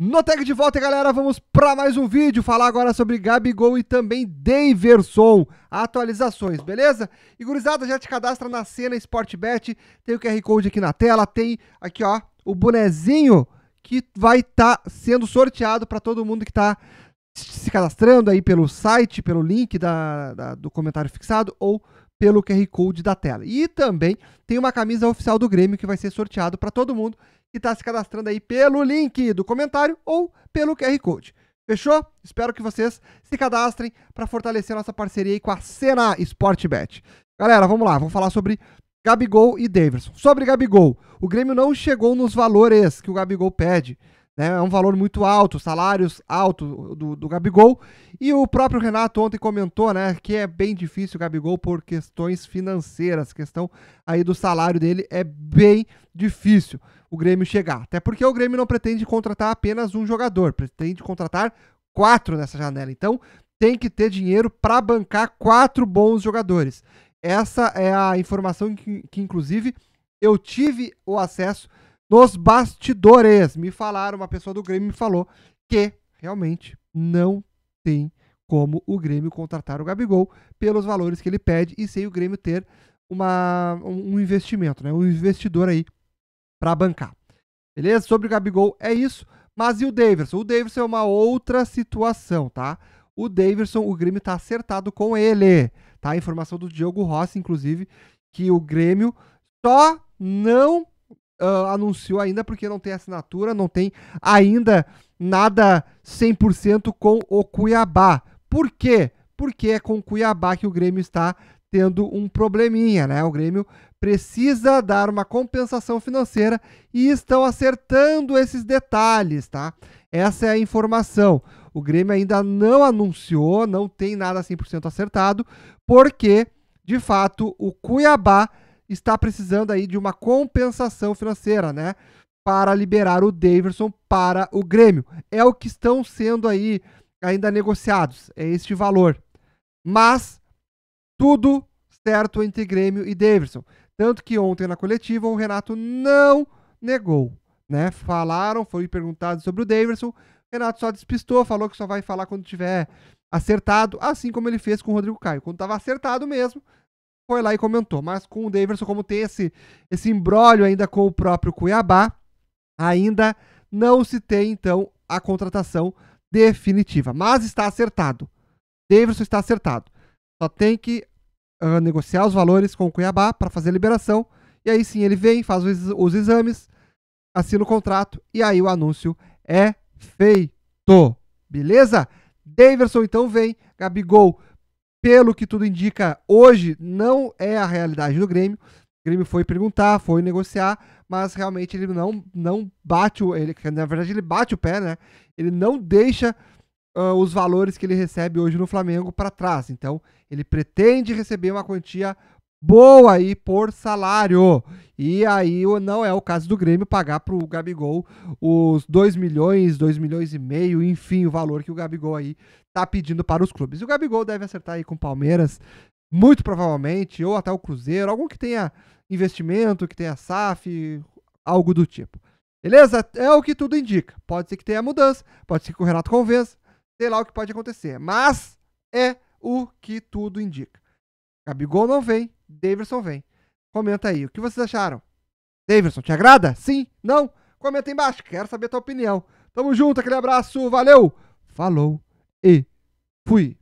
No tag de volta, galera, vamos para mais um vídeo, falar agora sobre Gabigol e também Daverson, atualizações, beleza? E gurizada, já te cadastra na cena Sportbet, tem o QR Code aqui na tela, tem aqui, ó, o bonezinho que vai estar tá sendo sorteado para todo mundo que está se cadastrando aí pelo site, pelo link da, da, do comentário fixado ou pelo QR Code da tela. E também tem uma camisa oficial do Grêmio que vai ser sorteado para todo mundo que está se cadastrando aí pelo link do comentário ou pelo QR Code. Fechou? Espero que vocês se cadastrem para fortalecer nossa parceria aí com a Sena Sportbet. Galera, vamos lá, vamos falar sobre Gabigol e Davidson. Sobre Gabigol, o Grêmio não chegou nos valores que o Gabigol pede. Né? É um valor muito alto, salários altos do, do Gabigol. E o próprio Renato ontem comentou né, que é bem difícil o Gabigol por questões financeiras. Questão aí do salário dele é bem difícil o Grêmio chegar. Até porque o Grêmio não pretende contratar apenas um jogador, pretende contratar quatro nessa janela. Então tem que ter dinheiro para bancar quatro bons jogadores. Essa é a informação que, que inclusive, eu tive o acesso nos bastidores. Me falaram, uma pessoa do Grêmio me falou que realmente não tem como o Grêmio contratar o Gabigol pelos valores que ele pede e sem o Grêmio ter uma, um investimento, né? um investidor aí para bancar. Beleza? Sobre o Gabigol é isso. Mas e o Davidson? O Davidson é uma outra situação, tá? O Davidson, o Grêmio tá acertado com ele, tá? Informação do Diogo Rossi, inclusive, que o Grêmio só não uh, anunciou ainda, porque não tem assinatura, não tem ainda nada 100% com o Cuiabá. Por quê? Porque é com o Cuiabá que o Grêmio está tendo um probleminha, né? O Grêmio precisa dar uma compensação financeira e estão acertando esses detalhes, tá? Essa é a informação. O Grêmio ainda não anunciou, não tem nada 100% acertado, porque, de fato, o Cuiabá está precisando aí de uma compensação financeira, né? Para liberar o Daverson para o Grêmio. É o que estão sendo aí ainda negociados, é este valor. Mas tudo certo entre Grêmio e Daverson. Tanto que ontem na coletiva o Renato não negou, né? Falaram, foi perguntado sobre o Daverson, Renato só despistou, falou que só vai falar quando tiver acertado, assim como ele fez com o Rodrigo Caio. Quando estava acertado mesmo, foi lá e comentou. Mas com o Davidson, como tem esse, esse imbróglio ainda com o próprio Cuiabá, ainda não se tem, então, a contratação definitiva. Mas está acertado. Davidson está acertado. Só tem que uh, negociar os valores com o Cuiabá para fazer a liberação. E aí sim ele vem, faz os, os exames, assina o contrato e aí o anúncio é feito. Beleza? Daverson então vem, Gabigol pelo que tudo indica, hoje não é a realidade do Grêmio. O Grêmio foi perguntar, foi negociar, mas realmente ele não, não bate o. Ele, na verdade, ele bate o pé, né? Ele não deixa uh, os valores que ele recebe hoje no Flamengo para trás. Então, ele pretende receber uma quantia boa aí por salário. E aí não é o caso do Grêmio pagar para o Gabigol os 2 milhões, 2 milhões e meio, enfim, o valor que o Gabigol aí tá pedindo para os clubes. E o Gabigol deve acertar aí com o Palmeiras, muito provavelmente, ou até o Cruzeiro, algum que tenha investimento, que tenha SAF, algo do tipo. Beleza? É o que tudo indica. Pode ser que tenha mudança, pode ser que o Renato convença, sei lá o que pode acontecer. Mas é o que tudo indica. Gabigol não vem, Davidson vem. Comenta aí, o que vocês acharam? Davidson, te agrada? Sim? Não? Comenta aí embaixo, quero saber a tua opinião. Tamo junto, aquele abraço, valeu, falou e fui.